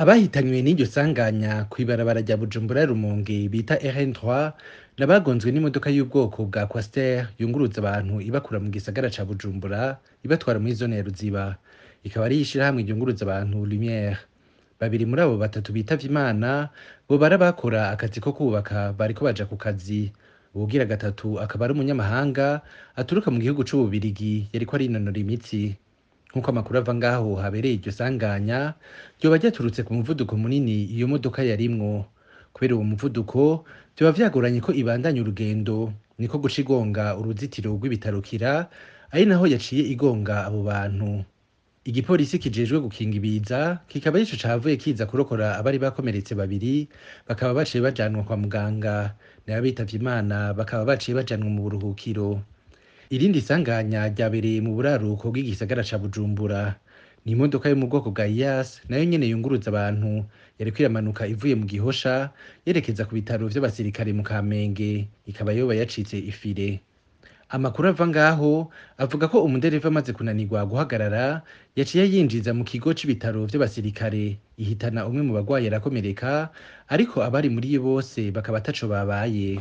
abahitanywe n'iryo sanganya kw'ibarabara rya bujumbura rumonge bita rn3 n'abagonzwe n'imodoka y'ubwoko bwa kwasiteri yunguruza abantu ibakura mu gisagara ca bujumbura ibatwara muri zone ya ruziba ikaba ari ishirahamwe ryunguruza abantu lumiere babiri muri abo batatu bitavye imana bo barabakora bakora akazi ko kubaka bariko baja ku kazi uwugira gatatu akaba ari umunyamahanga aturuka mu gihugu c'ububirigi yariko arinonora imitsi nk'uko amakuru ava ngaho habereye iryo sanganya ryoba ryaturutse ku muvuduko munini iyo modoka yarimwo kubera uwo muvuduko byaba vyagoranye ko ibandanye urugendo niko guca igonga uruzitiro rw'ibitarukira ari naho yaciye igonga abo bantu igipolisi kijejwe gukinga ibiza kikaba arico cavuye kiza kurokora abari bakomeretse babiri bakaba baciye bajanwa kwa muganga n'abitavye imana bakaba baciye bajanwa mu buruhukiro irindi sanganya ryabereye mu buraruko bw'igisagara ca bujumbura ni imodoka yo mu bwoko bwa iyasi nayo nyene yunguruza abantu yari iramanuka ivuye mu gihosha yerekeza ku bitaro by’abasirikare mu kamenge ikaba yoba yacitse ifire amakuru ava ngaho avuga ko umudereva amaze kunanirwa guhagarara yaciye yinjiza mu kigo c'ibitaro by’abasirikare ihitana umwe mu bagwayi arakomereka ariko abari muri bose bakaba ataco babaye